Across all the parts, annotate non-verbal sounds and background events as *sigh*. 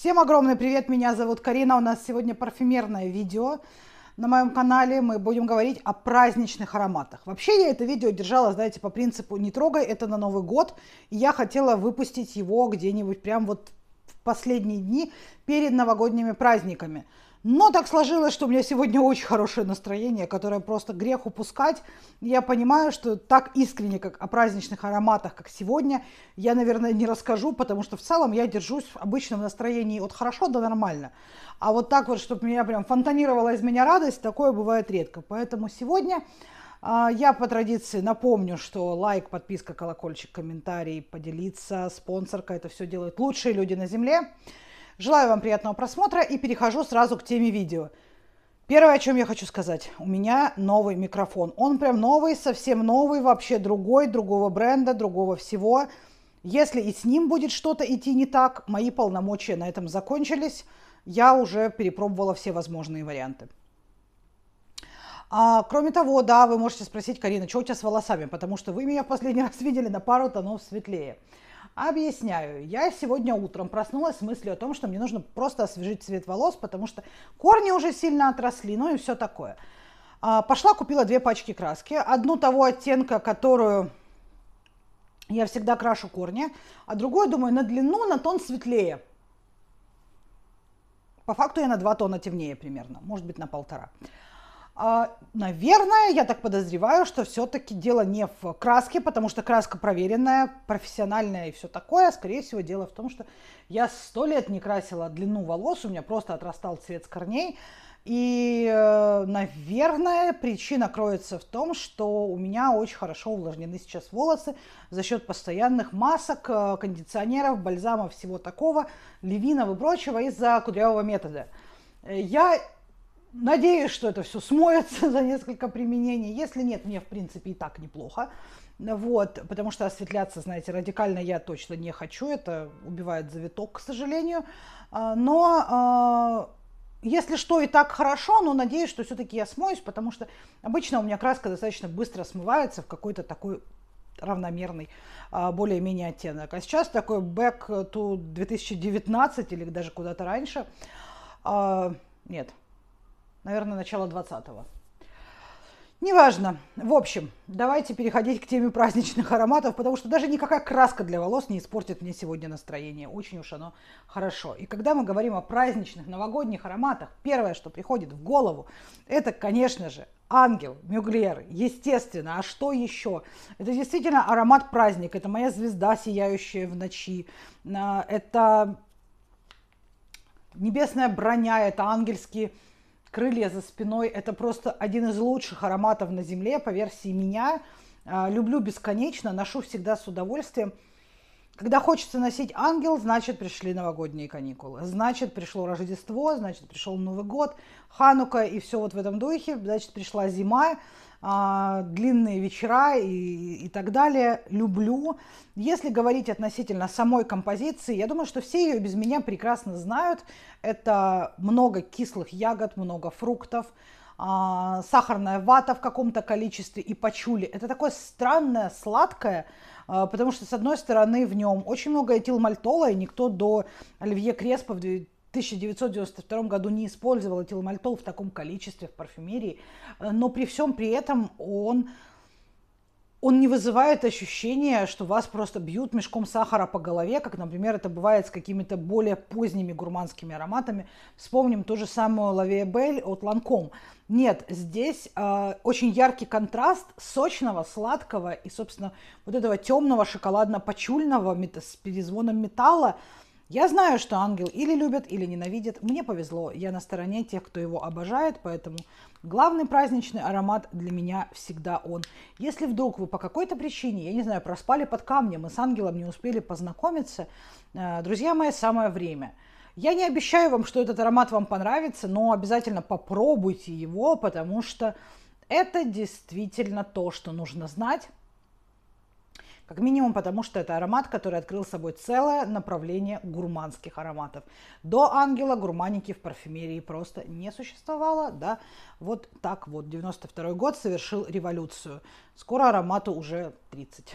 Всем огромный привет, меня зовут Карина, у нас сегодня парфюмерное видео. На моем канале мы будем говорить о праздничных ароматах. Вообще я это видео держала, знаете, по принципу «не трогай, это на Новый год». И я хотела выпустить его где-нибудь прям вот в последние дни перед новогодними праздниками – но так сложилось, что у меня сегодня очень хорошее настроение, которое просто грех упускать. Я понимаю, что так искренне, как о праздничных ароматах, как сегодня, я, наверное, не расскажу, потому что в целом я держусь в обычном настроении от хорошо до нормально. А вот так вот, чтобы меня прям фонтанировала из меня радость, такое бывает редко. Поэтому сегодня а, я по традиции напомню, что лайк, подписка, колокольчик, комментарий, поделиться, спонсорка, это все делают лучшие люди на земле. Желаю вам приятного просмотра и перехожу сразу к теме видео. Первое, о чем я хочу сказать. У меня новый микрофон. Он прям новый, совсем новый, вообще другой, другого бренда, другого всего. Если и с ним будет что-то идти не так, мои полномочия на этом закончились. Я уже перепробовала все возможные варианты. А, кроме того, да, вы можете спросить, Карина, что у тебя с волосами, потому что вы меня в последний *laughs* раз видели на пару тонов светлее. Объясняю. Я сегодня утром проснулась с мыслью о том, что мне нужно просто освежить цвет волос, потому что корни уже сильно отросли, ну и все такое. А, пошла, купила две пачки краски. Одну того оттенка, которую я всегда крашу корни, а другую, думаю, на длину, на тон светлее. По факту я на два тона темнее примерно, может быть, на полтора. А, наверное, я так подозреваю, что все-таки дело не в краске, потому что краска проверенная, профессиональная и все такое. Скорее всего, дело в том, что я сто лет не красила длину волос, у меня просто отрастал цвет с корней. И, э, наверное, причина кроется в том, что у меня очень хорошо увлажнены сейчас волосы за счет постоянных масок, э, кондиционеров, бальзамов, всего такого, левинов и прочего из-за кудрявого метода. Э, я Надеюсь, что это все смоется *laughs* за несколько применений. Если нет, мне в принципе и так неплохо. Вот, потому что осветляться, знаете, радикально я точно не хочу. Это убивает завиток, к сожалению. А, но а, если что, и так хорошо, но надеюсь, что все-таки я смоюсь, потому что обычно у меня краска достаточно быстро смывается в какой-то такой равномерный а, более-менее оттенок. А сейчас такой back to 2019 или даже куда-то раньше. Нет, наверное, начало 20-го. Неважно. В общем, давайте переходить к теме праздничных ароматов, потому что даже никакая краска для волос не испортит мне сегодня настроение. Очень уж оно хорошо. И когда мы говорим о праздничных новогодних ароматах, первое, что приходит в голову, это, конечно же, ангел, мюглер, естественно. А что еще? Это действительно аромат праздника. Это моя звезда, сияющая в ночи. А, это небесная броня, это ангельский крылья за спиной. Это просто один из лучших ароматов на земле по версии меня. А, люблю бесконечно, ношу всегда с удовольствием. Когда хочется носить ангел, значит пришли новогодние каникулы, значит пришло Рождество, значит пришел Новый год, Ханука и все вот в этом духе, значит пришла зима, а, длинные вечера и, и так далее. Люблю. Если говорить относительно самой композиции, я думаю, что все ее без меня прекрасно знают. Это много кислых ягод, много фруктов, а, сахарная вата в каком-то количестве и пачули. Это такое странное, сладкое, а, потому что, с одной стороны, в нем очень много этилмальтола, и никто до Оливье Креспо в 1992 году не использовал этилмальтол в таком количестве в парфюмерии, э, но при всем при этом он, он не вызывает ощущения, что вас просто бьют мешком сахара по голове, как, например, это бывает с какими-то более поздними гурманскими ароматами. Вспомним ту же самую Лаве Бель от Ланком. Нет, здесь э, очень яркий контраст сочного, сладкого и, собственно, вот этого темного шоколадно почульного с перезвоном металла – я знаю, что ангел или любят, или ненавидят. Мне повезло, я на стороне тех, кто его обожает, поэтому главный праздничный аромат для меня всегда он. Если вдруг вы по какой-то причине, я не знаю, проспали под камнем и с ангелом не успели познакомиться, э, друзья мои, самое время – я не обещаю вам, что этот аромат вам понравится, но обязательно попробуйте его, потому что это действительно то, что нужно знать как минимум потому, что это аромат, который открыл собой целое направление гурманских ароматов. До ангела гурманики в парфюмерии просто не существовало, да. Вот так вот, 92 год совершил революцию. Скоро аромату уже 30.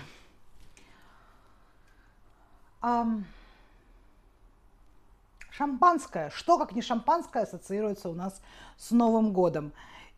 А... Шампанское. Что, как не шампанское, ассоциируется у нас с Новым годом?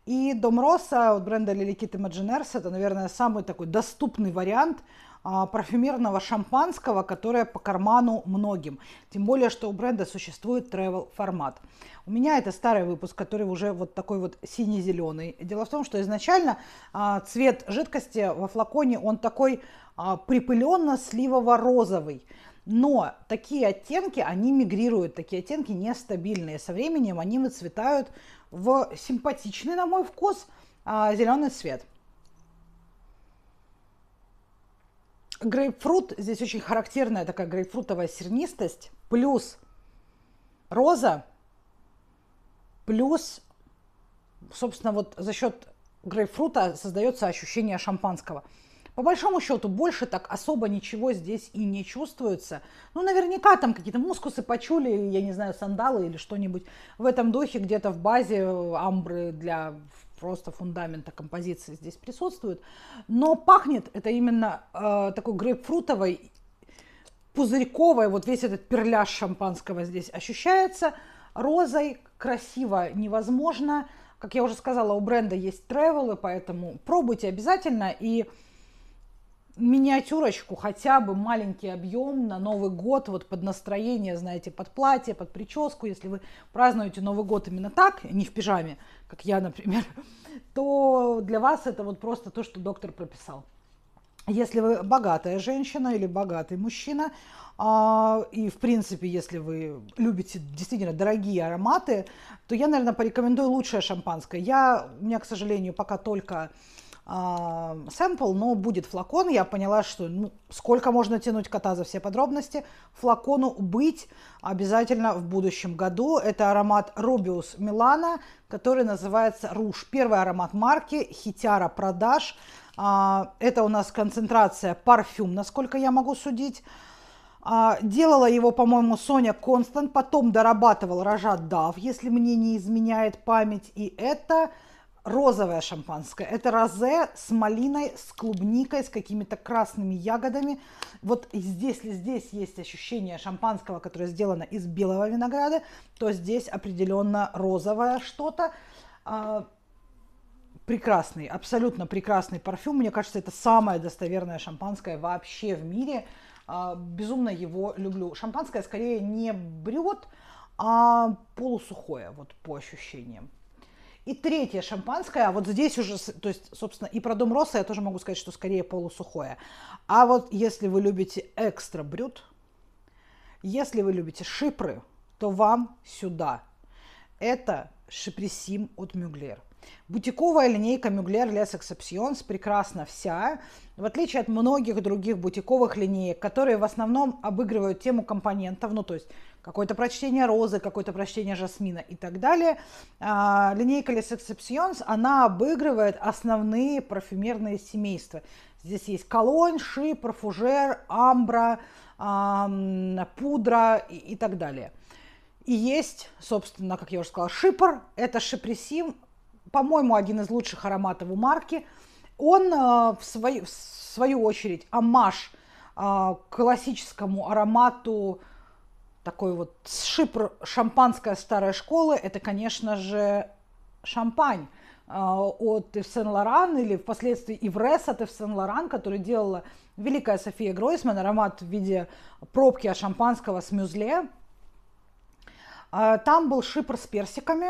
И Дом Роса от бренда Лиликит Imagineers – это, наверное, самый такой доступный вариант – а, парфюмерного шампанского, которое по карману многим. Тем более, что у бренда существует travel формат. У меня это старый выпуск, который уже вот такой вот сине-зеленый. Дело в том, что изначально а, цвет жидкости во флаконе, он такой а, припыленно-сливово-розовый. Но такие оттенки, они мигрируют, такие оттенки нестабильные. Со временем они выцветают в симпатичный, на мой вкус, зеленый цвет. Грейпфрут, здесь очень характерная такая грейпфрутовая сернистость, плюс роза, плюс, собственно, вот за счет грейпфрута создается ощущение шампанского. По большому счету, больше так особо ничего здесь и не чувствуется. Ну, наверняка там какие-то мускусы, почули, я не знаю, сандалы или что-нибудь в этом духе где-то в базе э, амбры для просто фундамента композиции здесь присутствует. Но пахнет это именно э, такой грейпфрутовой, пузырьковой, вот весь этот перляж шампанского здесь ощущается. Розой красиво невозможно. Как я уже сказала, у бренда есть тревелы, поэтому пробуйте обязательно. И миниатюрочку, хотя бы маленький объем на Новый год, вот под настроение, знаете, под платье, под прическу, если вы празднуете Новый год именно так, не в пижаме, как я, например, *laughs* то для вас это вот просто то, что доктор прописал. Если вы богатая женщина или богатый мужчина, а, и, в принципе, если вы любите действительно дорогие ароматы, то я, наверное, порекомендую лучшее шампанское. Я, у меня, к сожалению, пока только сэмпл, но будет флакон. Я поняла, что ну, сколько можно тянуть кота за все подробности. Флакону быть обязательно в будущем году. Это аромат Rubius Милана, который называется Руж. Первый аромат марки Хитяра продаж. А, это у нас концентрация парфюм, насколько я могу судить. А, делала его, по-моему, Соня Констант, потом дорабатывал Рожат Дав, если мне не изменяет память. И это розовое шампанское. Это розе с малиной, с клубникой, с какими-то красными ягодами. Вот здесь, если здесь есть ощущение шампанского, которое сделано из белого винограда, то здесь определенно розовое что-то. А, прекрасный, абсолютно прекрасный парфюм. Мне кажется, это самое достоверное шампанское вообще в мире. А, безумно его люблю. Шампанское скорее не брет, а полусухое, вот по ощущениям. И третье шампанское, а вот здесь уже, то есть, собственно, и про Дом Росса я тоже могу сказать, что скорее полусухое. А вот если вы любите экстра брют, если вы любите шипры, то вам сюда. Это шипресим от Мюглер. Бутиковая линейка Мюглер Les Exceptions прекрасна вся, в отличие от многих других бутиковых линеек, которые в основном обыгрывают тему компонентов, ну то есть какое-то прочтение розы, какое-то прочтение жасмина и так далее. А, линейка Les Exceptions, она обыгрывает основные парфюмерные семейства. Здесь есть колонь, ши, парфужер, амбра, пудра и, так далее. И есть, собственно, как я уже сказала, шипр. Это шипресим, по-моему, один из лучших ароматов у марки. Он, а, в свою, в свою очередь, амаш а, классическому аромату такой вот шипр шампанское старой школы, это, конечно же, шампань а, от Ив Сен-Лоран или впоследствии Иврес от Ив Сен-Лоран, который делала великая София Гройсман, аромат в виде пробки от шампанского с мюзле. А, там был шипр с персиками,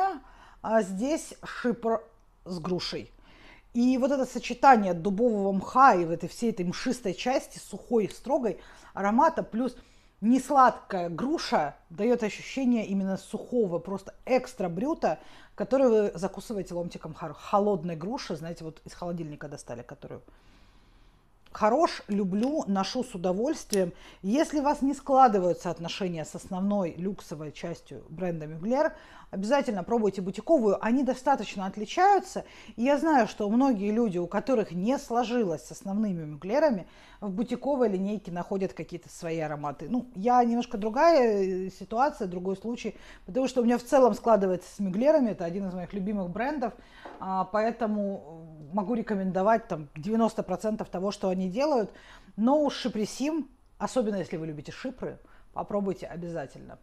а здесь шипр с грушей. И вот это сочетание дубового мха и вот этой всей этой мшистой части, сухой, строгой аромата, плюс несладкая груша дает ощущение именно сухого, просто экстра брюта, который вы закусываете ломтиком холодной груши, знаете, вот из холодильника достали, которую хорош, люблю, ношу с удовольствием. Если у вас не складываются отношения с основной люксовой частью бренда Мюглер, обязательно пробуйте бутиковую, они достаточно отличаются. И я знаю, что многие люди, у которых не сложилось с основными Мюглерами, в бутиковой линейке находят какие-то свои ароматы. Ну, я немножко другая э, ситуация, другой случай, потому что у меня в целом складывается с Мюглерами, это один из моих любимых брендов, а, поэтому э, могу рекомендовать там 90% того, что они они делают. Но уж шипресим, особенно если вы любите шипры, попробуйте обязательно.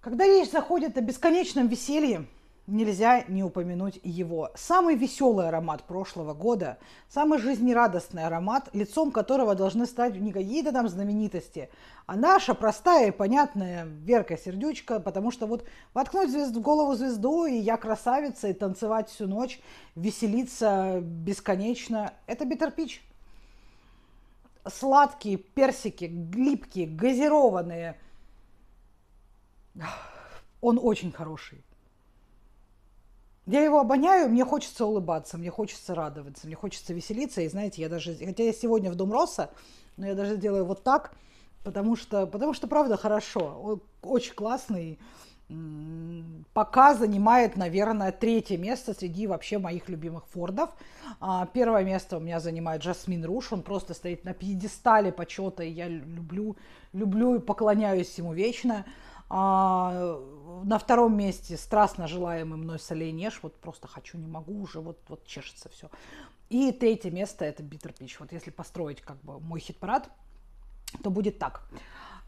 Когда речь заходит о бесконечном веселье, нельзя не упомянуть его. Самый веселый аромат прошлого года, самый жизнерадостный аромат, лицом которого должны стать не какие-то там знаменитости, а наша простая и понятная Верка Сердючка, потому что вот воткнуть звезд, в голову звезду, и я красавица, и танцевать всю ночь, веселиться бесконечно – это Биттер Пич – сладкие персики, глипкие газированные. Он очень хороший. Я его обоняю, мне хочется улыбаться, мне хочется радоваться, мне хочется веселиться. И знаете, я даже, хотя я сегодня в Дом Роса, но я даже делаю вот так, потому что, потому что правда хорошо, очень классный пока занимает, наверное, третье место среди вообще моих любимых Фордов. А, первое место у меня занимает Жасмин Руш, он просто стоит на пьедестале почета, и я люблю, люблю и поклоняюсь ему вечно. А, на втором месте страстно желаемый мной Соленеж, вот просто хочу, не могу уже, вот, вот чешется все. И третье место это Bitter Peach. Вот если построить как бы мой хит-парад, то будет так.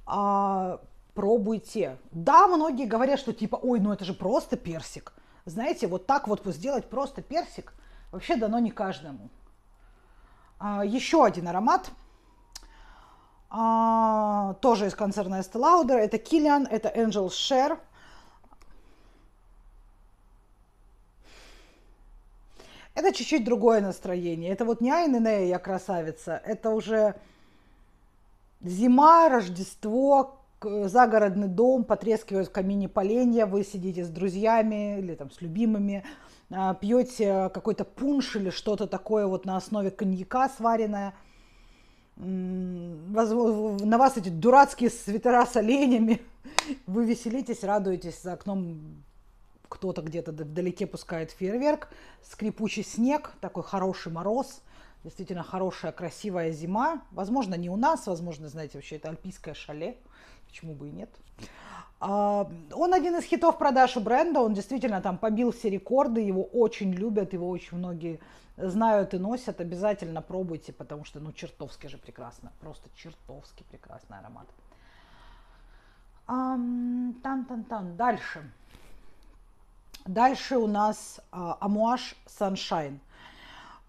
А, пробуйте. Да, многие говорят, что типа, ой, ну это же просто персик. Знаете, вот так вот сделать просто персик вообще дано не каждому. А, еще один аромат, а, тоже из концерна Estee Lauder, это Killian, это Angel Share. Это чуть-чуть другое настроение. Это вот не Айненея, я красавица. Это уже зима, Рождество, загородный дом, потрескивают в камине поленья, вы сидите с друзьями или там с любимыми, а, пьете какой-то пунш или что-то такое вот на основе коньяка сваренное. На вас эти дурацкие свитера с оленями. *laughs* Вы веселитесь, радуетесь, за окном кто-то где-то вдалеке пускает фейерверк, скрипучий снег, такой хороший мороз, действительно хорошая, красивая зима. Возможно, не у нас, возможно, знаете, вообще это альпийское шале, почему бы и нет. А, он один из хитов продаж бренда, он действительно там побил все рекорды, его очень любят, его очень многие знают и носят. Обязательно пробуйте, потому что ну чертовски же прекрасно, просто чертовски прекрасный аромат. Тан-тан-тан, дальше. Дальше у нас а, Амуаш Sunshine –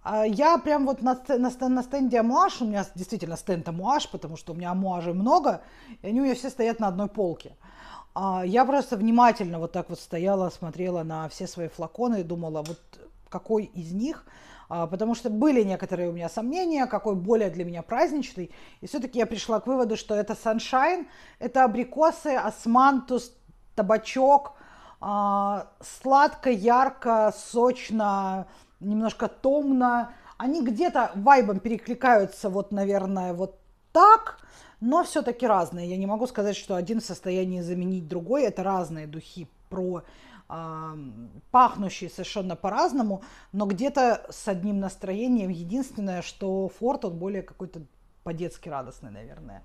а я прям вот на, на, на стенде Амуаш, у меня действительно стенд Амуаш, потому что у меня Амуажей много, и они у меня все стоят на одной полке. А я просто внимательно вот так вот стояла, смотрела на все свои флаконы и думала, вот какой из них, а, потому что были некоторые у меня сомнения, какой более для меня праздничный, и все-таки я пришла к выводу, что это Sunshine, это абрикосы, османтус, табачок, сладко, ярко, сочно, немножко томно. Они где-то вайбом перекликаются, вот, наверное, вот так, но все-таки разные. Я не могу сказать, что один в состоянии заменить другой. Это разные духи про а, пахнущие совершенно по-разному, но где-то с одним настроением. Единственное, что Форд, он более какой-то по-детски радостный, наверное.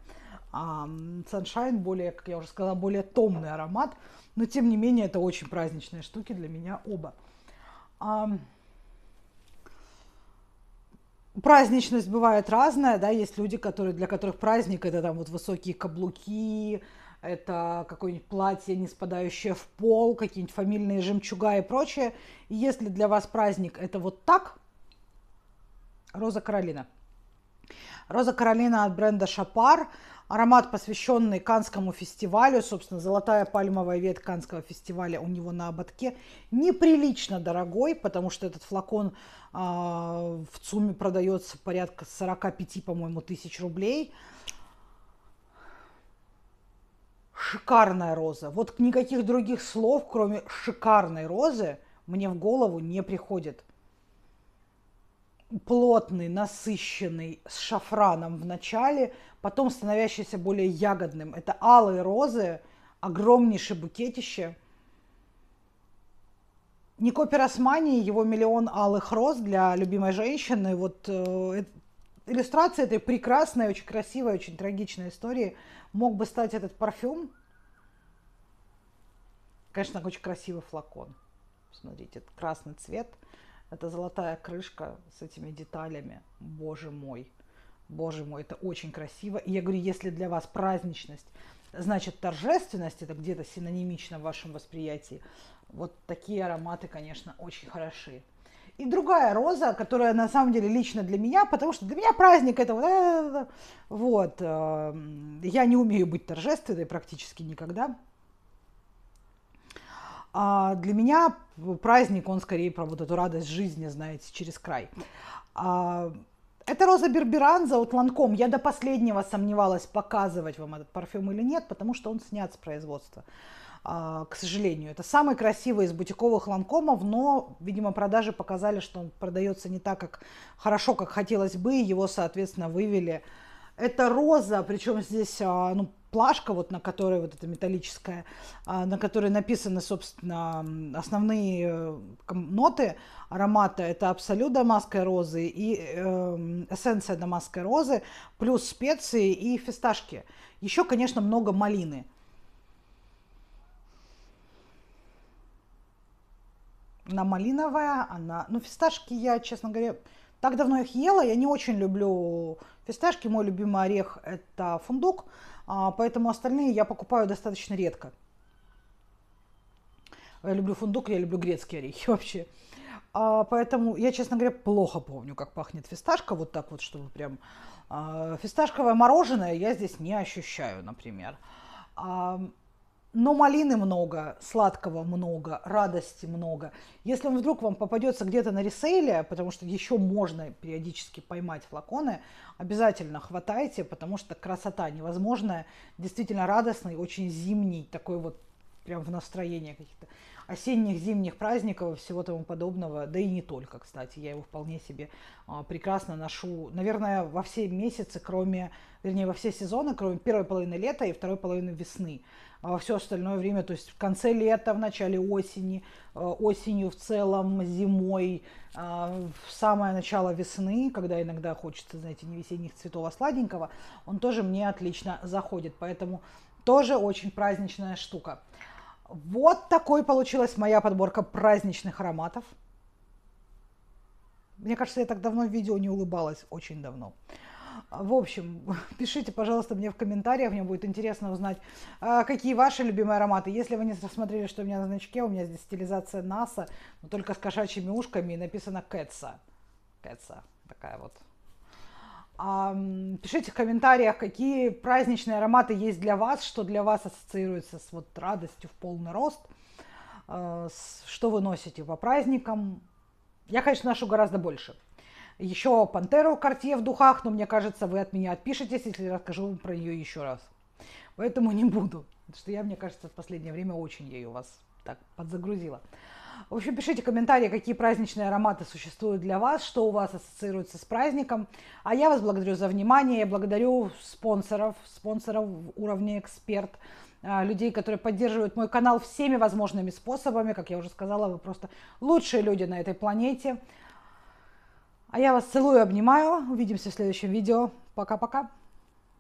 А Sunshine более, как я уже сказала, более томный аромат, но тем не менее это очень праздничные штуки для меня оба. Um праздничность бывает разная, да, есть люди, которые, для которых праздник это там вот высокие каблуки, это какое-нибудь платье, не спадающее в пол, какие-нибудь фамильные жемчуга и прочее. И если для вас праздник это вот так, Роза Каролина. Роза Каролина от бренда Шапар – аромат, посвященный Канскому фестивалю, собственно, золотая пальмовая ветвь Канского фестиваля у него на ободке, неприлично дорогой, потому что этот флакон э, в ЦУМе продается порядка 45, по-моему, тысяч рублей. Шикарная роза. Вот никаких других слов, кроме шикарной розы, мне в голову не приходит плотный, насыщенный, с шафраном в начале, потом становящийся более ягодным. Это алые розы, огромнейшее букетище. Нико Пиросмани, его миллион алых роз для любимой женщины. Вот э, э иллюстрация этой прекрасной, очень красивой, очень трагичной истории мог бы стать этот парфюм. Конечно, очень красивый флакон. Смотрите, это красный цвет. Это золотая крышка с этими деталями. Боже мой. Боже мой, это очень красиво. И я говорю, если для вас праздничность, значит торжественность, это где-то синонимично в вашем восприятии, вот такие ароматы, конечно, очень хороши. И другая роза, которая на самом деле лично для меня, потому что для меня праздник это вот, вот э, я не умею быть торжественной практически никогда. А для меня праздник, он скорее про вот эту радость жизни, знаете, через край. А, это Роза Берберанза от Ланком. Я до последнего сомневалась, показывать вам этот парфюм или нет, потому что он снят с производства а, к сожалению. Это самый красивый из бутиковых ланкомов, но, видимо, продажи показали, что он продается не так как хорошо, как хотелось бы, и его, соответственно, вывели. Это роза, причем здесь а, ну, плашка, вот на которой вот эта металлическая, а, на которой написаны, собственно, основные э, ноты аромата. Это абсолют дамасской розы и эм, эссенция дамасской розы, плюс специи и фисташки. Еще, конечно, много малины. Она малиновая, она... Ну, фисташки я, честно говоря, так давно их ела, я не очень люблю Фисташки мой любимый орех – это фундук, а, поэтому остальные я покупаю достаточно редко. Я люблю фундук, я люблю грецкие орехи *laughs* вообще. А, поэтому я, честно говоря, плохо помню, как пахнет фисташка, вот так вот, чтобы прям... А, фисташковое мороженое я здесь не ощущаю, например но малины много, сладкого много, радости много. Если он вдруг вам попадется где-то на ресейле, потому что еще можно периодически поймать флаконы, обязательно хватайте, потому что красота невозможная, действительно радостный, очень зимний такой вот прям в настроение каких-то осенних, зимних праздников, всего тому подобного, да и не только, кстати, я его вполне себе а, прекрасно ношу, наверное, во все месяцы, кроме, вернее, во все сезоны, кроме первой половины лета и второй половины весны, а во все остальное время, то есть в конце лета, в начале осени, а, осенью в целом, зимой, а, в самое начало весны, когда иногда хочется, знаете, не весенних цветов, а сладенького, он тоже мне отлично заходит, поэтому тоже очень праздничная штука. Вот такой получилась моя подборка праздничных ароматов. Мне кажется, я так давно в видео не улыбалась, очень давно. В общем, *laughs* пишите, пожалуйста, мне в комментариях, мне будет интересно узнать, а, какие ваши любимые ароматы. Если вы не смотрели, что у меня на значке, у меня здесь стилизация НАСА, но только с кошачьими ушками и написано Кэтса. Кэтса, такая вот Пишите в комментариях, какие праздничные ароматы есть для вас, что для вас ассоциируется с вот радостью в полный рост, э, что вы носите по праздникам. Я, конечно, ношу гораздо больше. Еще пантеру карте в духах, но мне кажется, вы от меня отпишетесь, если расскажу про нее еще раз. Поэтому не буду, потому что я, мне кажется, в последнее время очень ею вас так подзагрузила. В общем, пишите комментарии, какие праздничные ароматы существуют для вас, что у вас ассоциируется с праздником. А я вас благодарю за внимание, я благодарю спонсоров, спонсоров уровня эксперт, а, людей, которые поддерживают мой канал всеми возможными способами. Как я уже сказала, вы просто лучшие люди на этой планете. А я вас целую, обнимаю. Увидимся в следующем видео. Пока-пока.